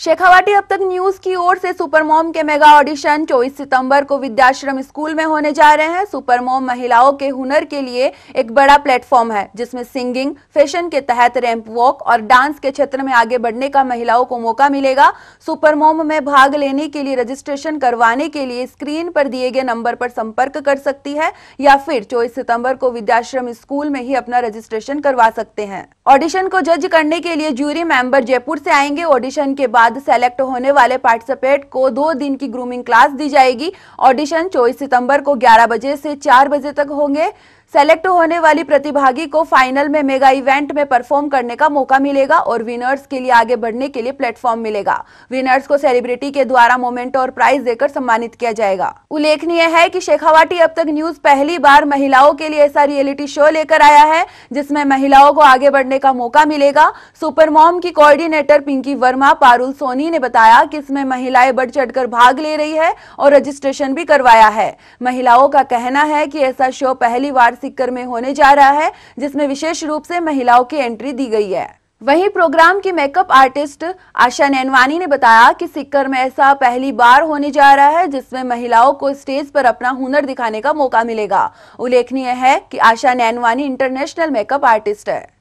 शेखावाटी अब तक न्यूज की ओर से सुपर मॉम के मेगा ऑडिशन 24 सितंबर को विद्याश्रम स्कूल में होने जा रहे हैं सुपर मॉम महिलाओं के हुनर के लिए एक बड़ा प्लेटफॉर्म है जिसमें सिंगिंग फैशन के तहत रैंप वॉक और डांस के क्षेत्र में आगे बढ़ने का महिलाओं को मौका मिलेगा सुपर मॉम में भाग लेने के लिए रजिस्ट्रेशन करवाने के लिए स्क्रीन पर दिए गए नंबर पर संपर्क कर सकती है या फिर चौबीस सितम्बर को विद्याश्रम स्कूल में ही अपना रजिस्ट्रेशन करवा सकते हैं ऑडिशन को जज करने के लिए ज्यूरी मेंबर जयपुर से आएंगे ऑडिशन के बाद बाद सेलेक्ट होने वाले पार्टिसिपेट को दो दिन की ग्रूमिंग क्लास दी जाएगी ऑडिशन चौबीस सितंबर को ग्यारह बजे से चार बजे तक होंगे सेलेक्ट होने वाली प्रतिभागी को फाइनल में मेगा इवेंट में परफॉर्म करने का मौका मिलेगा और विनर्स के लिए आगे बढ़ने के लिए प्लेटफॉर्म मिलेगा विनर्स को सेलिब्रिटी के द्वारा मोमेंट और प्राइज देकर सम्मानित किया जाएगा उल्लेखनीय है की शेखावाटी अब तक न्यूज पहली बार महिलाओं के लिए ऐसा रियलिटी शो लेकर आया है जिसमे महिलाओं को आगे बढ़ने का मौका मिलेगा सुपर मॉम की कोऑर्डिनेटर पिंकी वर्मा पारुल सोनी ने बताया कि इसमें महिलाएं बढ़ चढ़कर भाग ले रही है और रजिस्ट्रेशन भी करवाया है महिलाओं का कहना है कि ऐसा शो पहली बार सीकर में होने जा रहा है जिसमें विशेष रूप से महिलाओं की एंट्री दी गई है वहीं प्रोग्राम की मेकअप आर्टिस्ट आशा नैनवानी ने बताया कि सिक्कर में ऐसा पहली बार होने जा रहा है जिसमें महिलाओं को स्टेज पर अपना हुनर दिखाने का मौका मिलेगा उल्लेखनीय है कि Asha Nainwani international makeup artist है